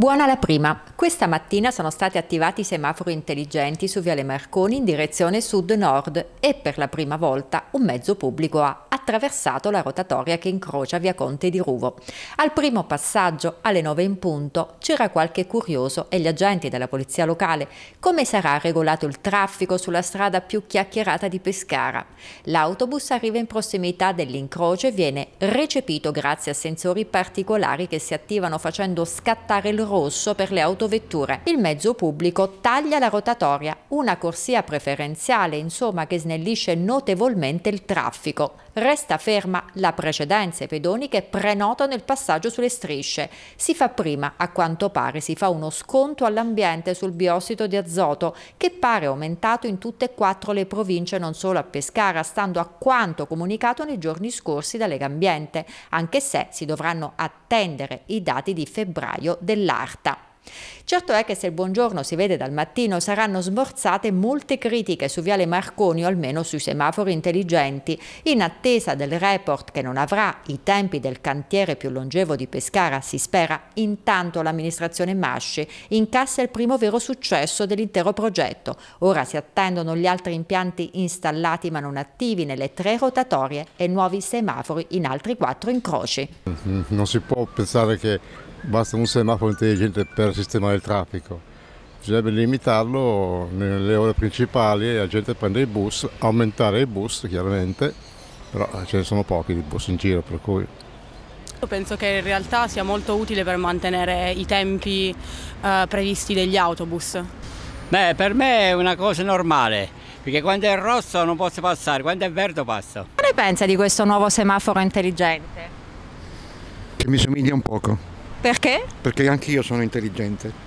Buona la prima. Questa mattina sono stati attivati i semafori intelligenti su Viale Marconi in direzione sud-nord e per la prima volta un mezzo pubblico ha attraversato la rotatoria che incrocia via Conte di Ruvo. Al primo passaggio, alle 9 in punto, c'era qualche curioso e gli agenti della polizia locale come sarà regolato il traffico sulla strada più chiacchierata di Pescara. L'autobus arriva in prossimità dell'incrocio e viene recepito grazie a sensori particolari che si attivano facendo scattare il rosso per le autovetture. Il mezzo pubblico taglia la rotatoria, una corsia preferenziale insomma che snellisce notevolmente il traffico. Resta questa ferma la precedenza ai pedoni che prenotano il passaggio sulle strisce. Si fa prima, a quanto pare, si fa uno sconto all'ambiente sul biossido di azoto che pare aumentato in tutte e quattro le province, non solo a Pescara, stando a quanto comunicato nei giorni scorsi da Lega Ambiente, anche se si dovranno attendere i dati di febbraio dell'ARTA. Certo è che se il buongiorno si vede dal mattino saranno smorzate molte critiche su Viale Marconi o almeno sui semafori intelligenti, in attesa del report che non avrà i tempi del cantiere più longevo di Pescara, si spera, intanto l'amministrazione Masci incassa il primo vero successo dell'intero progetto. Ora si attendono gli altri impianti installati ma non attivi nelle tre rotatorie e nuovi semafori in altri quattro incroci. Mm-hmm. Non si può pensare che basta un semaforo intelligente per sistemare il traffico. Bisognerebbe limitarlo nelle ore principali, la gente prende i bus, aumentare i bus chiaramente, però eh, ce ne sono pochi di bus in giro per cui... Penso che in realtà sia molto utile per mantenere i tempi eh, previsti degli autobus. Beh, per me è una cosa normale, perché quando è rosso non posso passare, quando è verde passo. Cosa ne pensa di questo nuovo semaforo intelligente? Che mi somiglia un poco. Perché? Perché anch'io sono intelligente.